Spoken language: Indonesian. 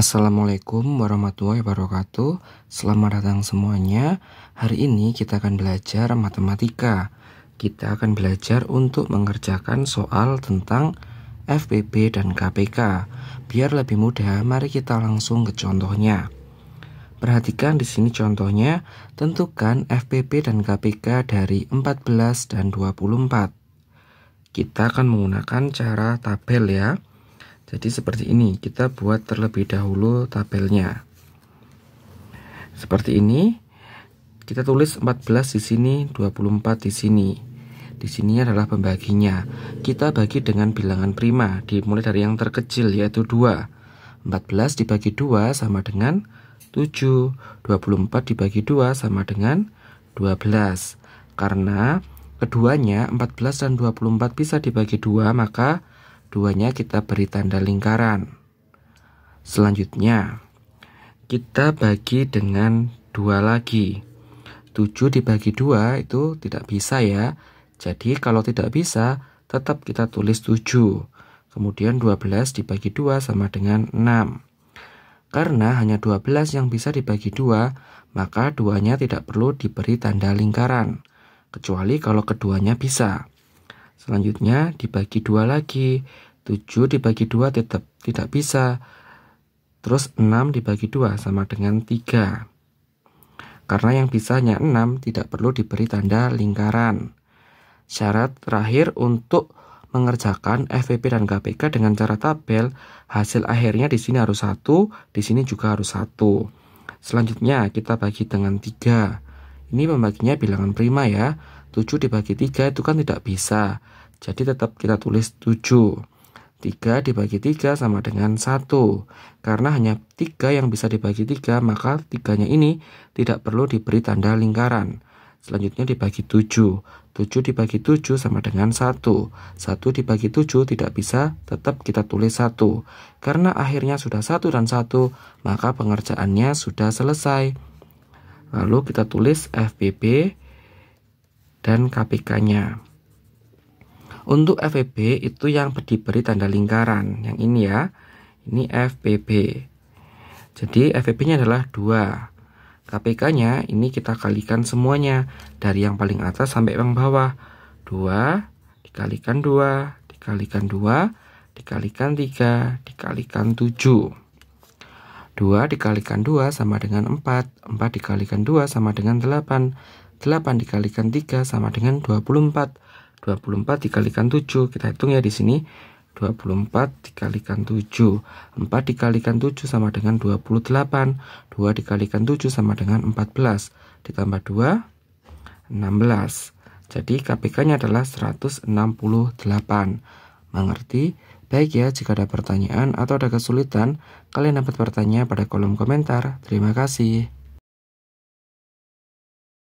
Assalamualaikum warahmatullahi wabarakatuh Selamat datang semuanya Hari ini kita akan belajar matematika Kita akan belajar untuk mengerjakan soal tentang FPB dan KPK Biar lebih mudah mari kita langsung ke contohnya Perhatikan di sini contohnya Tentukan FPB dan KPK dari 14 dan 24 Kita akan menggunakan cara tabel ya jadi seperti ini, kita buat terlebih dahulu tabelnya. Seperti ini, kita tulis 14 di sini, 24 di sini. Di sini adalah pembaginya. Kita bagi dengan bilangan prima, dimulai dari yang terkecil yaitu 2. 14 dibagi 2 sama dengan 7. 24 dibagi 2 sama dengan 12. Karena keduanya 14 dan 24 bisa dibagi 2, maka Duanya kita beri tanda lingkaran. Selanjutnya, kita bagi dengan dua lagi. 7 dibagi dua itu tidak bisa ya. Jadi kalau tidak bisa, tetap kita tulis 7. Kemudian 12 dibagi dua sama dengan 6. Karena hanya 12 yang bisa dibagi dua, maka duanya tidak perlu diberi tanda lingkaran, kecuali kalau keduanya bisa. Selanjutnya dibagi dua lagi. 7 dibagi dua tetap tidak bisa. Terus 6 dibagi dua sama dengan 3. Karena yang bisa hanya 6 tidak perlu diberi tanda lingkaran. Syarat terakhir untuk mengerjakan FVP dan KPK dengan cara tabel, hasil akhirnya di sini harus satu, di sini juga harus satu. Selanjutnya kita bagi dengan 3. Ini membaginya bilangan prima ya. 7 dibagi 3 itu kan tidak bisa. Jadi tetap kita tulis 7. 3 dibagi 3 sama dengan 1. Karena hanya 3 yang bisa dibagi 3, maka 3-nya ini tidak perlu diberi tanda lingkaran. Selanjutnya dibagi 7. 7 dibagi 7 sama dengan 1. 1 dibagi 7 tidak bisa, tetap kita tulis 1. Karena akhirnya sudah 1 dan 1, maka pengerjaannya sudah selesai. Lalu kita tulis FPP dan KPK-nya. Untuk FPB itu yang diberi tanda lingkaran, yang ini ya, ini FPB. Jadi FPB-nya adalah dua. KPK-nya ini kita kalikan semuanya dari yang paling atas sampai yang bawah. Dua dikalikan dua, dikalikan dua, dikalikan tiga, dikalikan tujuh. Dua dikalikan dua sama dengan empat. Empat dikalikan dua sama dengan delapan. 8 dikalikan 3 sama dengan 24. 24 dikalikan 7, kita hitung ya di sini. 24 dikalikan 7 4 dikalikan 7 sama dengan 28 2 dikalikan 7 sama dengan 14 Ditambah 2 16 Jadi KPK nya adalah 168 Mengerti? Baik ya, jika ada pertanyaan atau ada kesulitan Kalian dapat bertanya pada kolom komentar Terima kasih